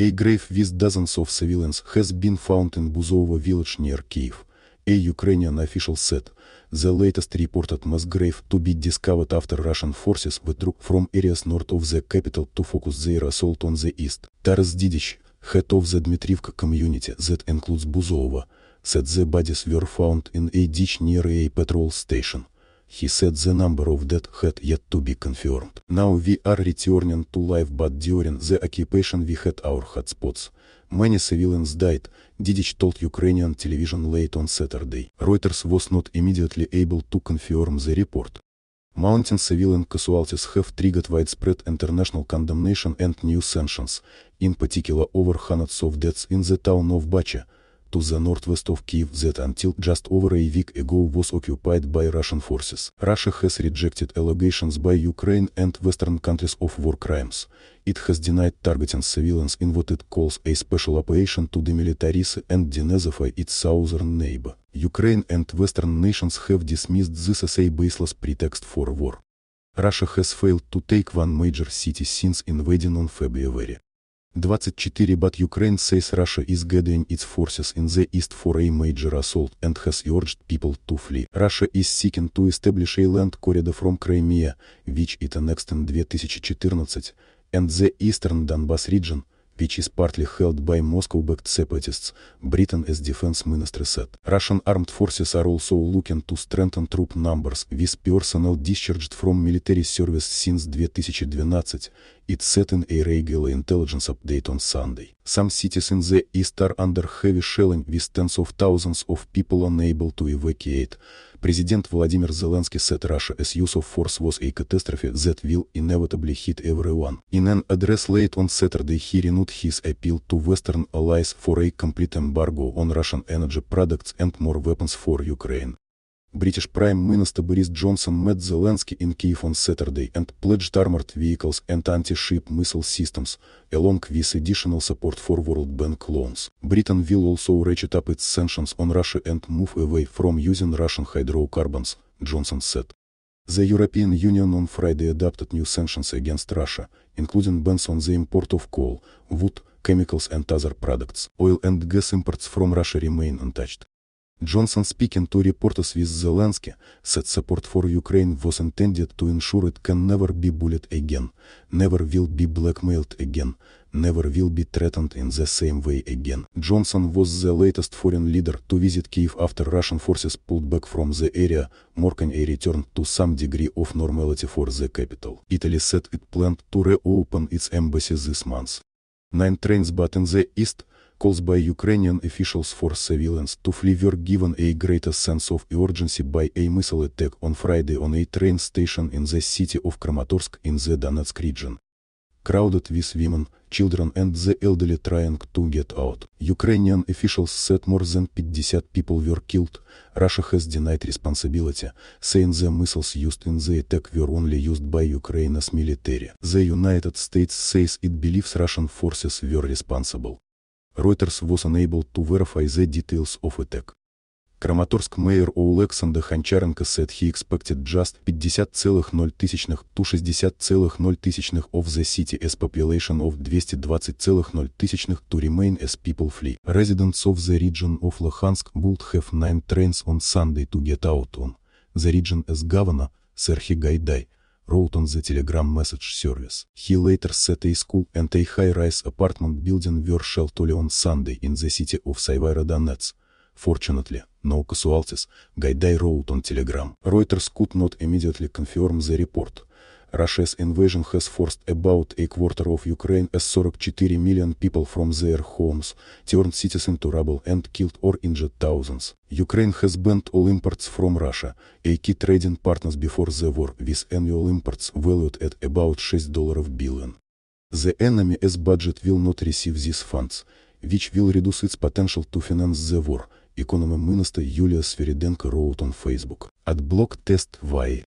A grave with dozens of civilians has been found in Buzovo village near Kiev, a Ukrainian official said, the latest reported mass grave to be discovered after Russian forces withdrew from areas north of the capital to focus their assault on the east. Taras Didich, head of the Dmitrivka community that includes Buzovo, said the bodies were found in a ditch near a petrol station. He said the number of dead had yet to be confirmed. Now we are returning to life but during the occupation we had our hotspots. Many civilians died, Didich told Ukrainian television late on Saturday. Reuters was not immediately able to confirm the report. Mounting civilian casualties have triggered widespread international condemnation and new sanctions, in particular over hundreds of deaths in the town of Bacha, to the northwest of Kiev that until just over a week ago was occupied by Russian forces. Russia has rejected allegations by Ukraine and Western countries of war crimes. It has denied targeting civilians in what it calls a special operation to demilitarize and denazify its southern neighbor. Ukraine and Western nations have dismissed this as a baseless pretext for war. Russia has failed to take one major city since invading on February. 24 But Ukraine says Russia is gathering its forces in the east for a major assault and has urged people to flee. Russia is seeking to establish a land corridor from Crimea, which it annexed in 2014, and the eastern Donbas region, which is partly held by Moscow-backed separatists, Britain as defense ministry said. Russian armed forces are also looking to strengthen troop numbers with personnel discharged from military service since 2012, it said in a regular intelligence update on Sunday. Some cities in the east are under heavy shelling with tens of thousands of people unable to evacuate, President Vladimir Zelensky said Russia as use of force was a catastrophe that will inevitably hit everyone. In an address late on Saturday he renewed his appeal to Western allies for a complete embargo on Russian energy products and more weapons for Ukraine. British Prime Minister Boris Johnson met Zelensky in Kyiv on Saturday and pledged armored vehicles and anti-ship missile systems, along with additional support for World Bank loans. Britain will also ratchet up its sanctions on Russia and move away from using Russian hydrocarbons, Johnson said. The European Union on Friday adopted new sanctions against Russia, including bans on the import of coal, wood, chemicals and other products. Oil and gas imports from Russia remain untouched. Johnson speaking to reporters with Zelensky said support for Ukraine was intended to ensure it can never be bullied again, never will be blackmailed again, never will be threatened in the same way again. Johnson was the latest foreign leader to visit Kiev after Russian forces pulled back from the area, marking a return to some degree of normality for the capital. Italy said it planned to reopen its embassy this month. Nine trains but in the east, calls by Ukrainian officials for surveillance to flee were given a greater sense of urgency by a missile attack on Friday on a train station in the city of Kramatorsk in the Donetsk region. Crowded with women, children and the elderly trying to get out. Ukrainian officials said more than 50 people were killed. Russia has denied responsibility, saying the missiles used in the attack were only used by Ukraine's military. The United States says it believes Russian forces were responsible. Reuters was unable to verify the details of attack. Краматорск мэйр Оулександа Ханчаренко said he expected just 50,0 to 60,0 of the city as population of 220,0 to remain as people flee. Residents of the region of Luhansk would have nine trains on Sunday to get out on. The region as governor, Serhi Gaidai. Роутон за Telegram Message Service. He later set a school and a high-rise apartment building were sheltered on Sunday in the city of Saivara Donetsk. Fortunately, no casualties. Гайдай Роутон Telegram. Reuters could not immediately confirm the report. Russia's invasion has forced about a quarter of Ukraine as 44 million people from their homes, turned cities into rubble and killed or injured thousands. Ukraine has banned all imports from Russia, a key trading partner before the war, with annual imports valued at about $6 billion. The enemy's budget will not receive these funds, which will reduce its potential to finance the war, economy minister Yulia Sviridenko wrote on Facebook. At block test why.